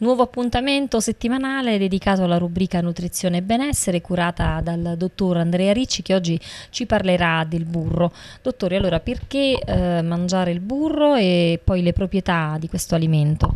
Nuovo appuntamento settimanale dedicato alla rubrica Nutrizione e Benessere curata dal dottor Andrea Ricci che oggi ci parlerà del burro. Dottore, allora perché eh, mangiare il burro e poi le proprietà di questo alimento?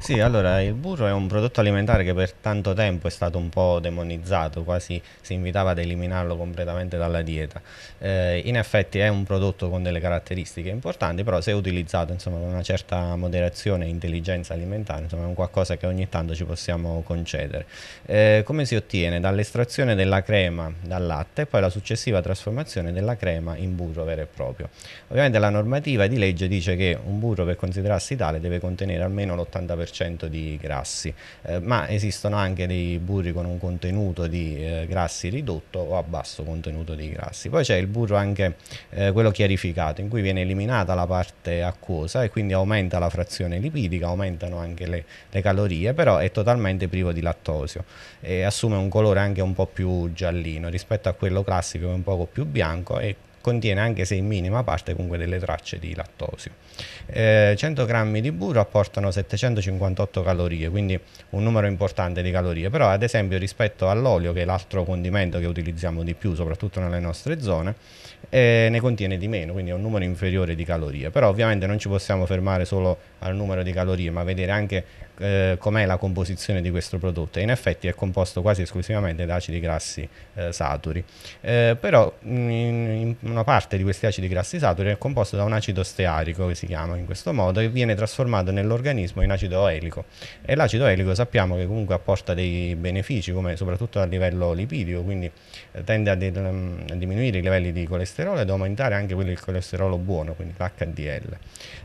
Sì, allora il burro è un prodotto alimentare che per tanto tempo è stato un po' demonizzato, quasi si invitava ad eliminarlo completamente dalla dieta. Eh, in effetti è un prodotto con delle caratteristiche importanti, però se utilizzato insomma, con una certa moderazione e intelligenza alimentare, insomma, è un qualcosa che ogni tanto ci possiamo concedere. Eh, come si ottiene? Dall'estrazione della crema dal latte e poi la successiva trasformazione della crema in burro vero e proprio. Ovviamente la normativa di legge dice che un burro per considerarsi tale deve contenere almeno l'80% 30% di grassi, eh, ma esistono anche dei burri con un contenuto di eh, grassi ridotto o a basso contenuto di grassi. Poi c'è il burro anche eh, quello chiarificato, in cui viene eliminata la parte acquosa e quindi aumenta la frazione lipidica, aumentano anche le, le calorie, però è totalmente privo di lattosio e assume un colore anche un po' più giallino rispetto a quello classico che è un poco più bianco e contiene anche se in minima parte comunque delle tracce di lattosio. Eh, 100 grammi di burro apportano 758 calorie, quindi un numero importante di calorie, però ad esempio rispetto all'olio che è l'altro condimento che utilizziamo di più, soprattutto nelle nostre zone, eh, ne contiene di meno, quindi è un numero inferiore di calorie, però ovviamente non ci possiamo fermare solo al numero di calorie, ma vedere anche eh, com'è la composizione di questo prodotto e in effetti è composto quasi esclusivamente da acidi grassi eh, saturi. Eh, però in, in una parte di questi acidi grassi saturi è composto da un acido stearico, che si chiama in questo modo, e viene trasformato nell'organismo in acido elico. E l'acido elico sappiamo che comunque apporta dei benefici, come soprattutto a livello lipidico, quindi eh, tende a, del, a mm, diminuire i livelli di colesterolo ed aumentare anche quello del colesterolo buono, quindi l'HDL.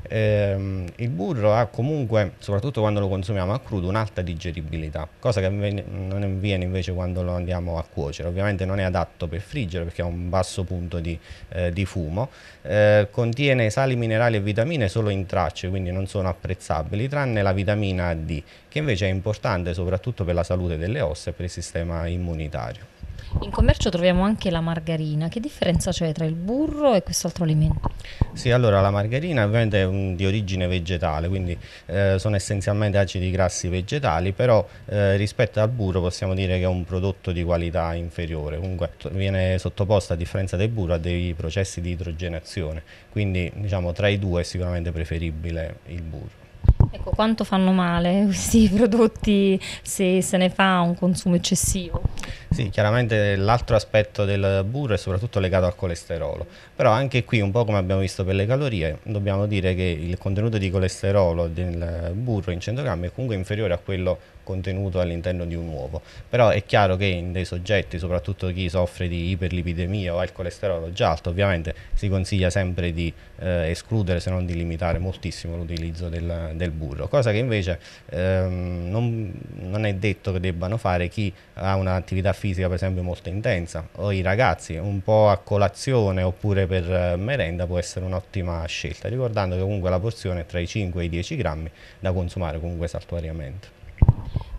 Ehm, il burro ha comunque, soprattutto quando lo consumiamo a crudo, un'alta digeribilità, cosa che non avviene invece quando lo andiamo a cuocere. Ovviamente non è adatto per friggere perché ha un basso punto di eh, di fumo, eh, contiene sali minerali e vitamine solo in tracce, quindi non sono apprezzabili, tranne la vitamina D, che invece è importante soprattutto per la salute delle ossa e per il sistema immunitario. In commercio troviamo anche la margarina, che differenza c'è tra il burro e quest'altro alimento? Sì, allora la margarina ovviamente è di origine vegetale, quindi eh, sono essenzialmente acidi grassi vegetali, però eh, rispetto al burro possiamo dire che è un prodotto di qualità inferiore, comunque viene sottoposto a differenza del burro a dei processi di idrogenazione, quindi diciamo tra i due è sicuramente preferibile il burro. Ecco, quanto fanno male questi prodotti se se ne fa un consumo eccessivo? Sì, chiaramente l'altro aspetto del burro è soprattutto legato al colesterolo, però anche qui un po' come abbiamo visto per le calorie, dobbiamo dire che il contenuto di colesterolo del burro in 100 grammi è comunque inferiore a quello contenuto all'interno di un uovo, però è chiaro che in dei soggetti, soprattutto chi soffre di iperlipidemia o ha il colesterolo già alto, ovviamente si consiglia sempre di eh, escludere se non di limitare moltissimo l'utilizzo del, del, burro, cosa che invece ehm, non, non è detto che debbano fare chi ha un'attività un'attività fisica per esempio molto intensa o i ragazzi un po' a colazione oppure per eh, merenda può essere un'ottima scelta ricordando che comunque la porzione è tra i 5 e i 10 grammi da consumare comunque saltuariamente.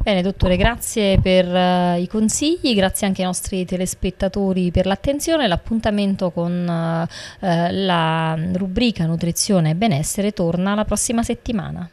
Bene dottore, grazie per uh, i consigli, grazie anche ai nostri telespettatori per l'attenzione. L'appuntamento con uh, la rubrica Nutrizione e Benessere torna la prossima settimana.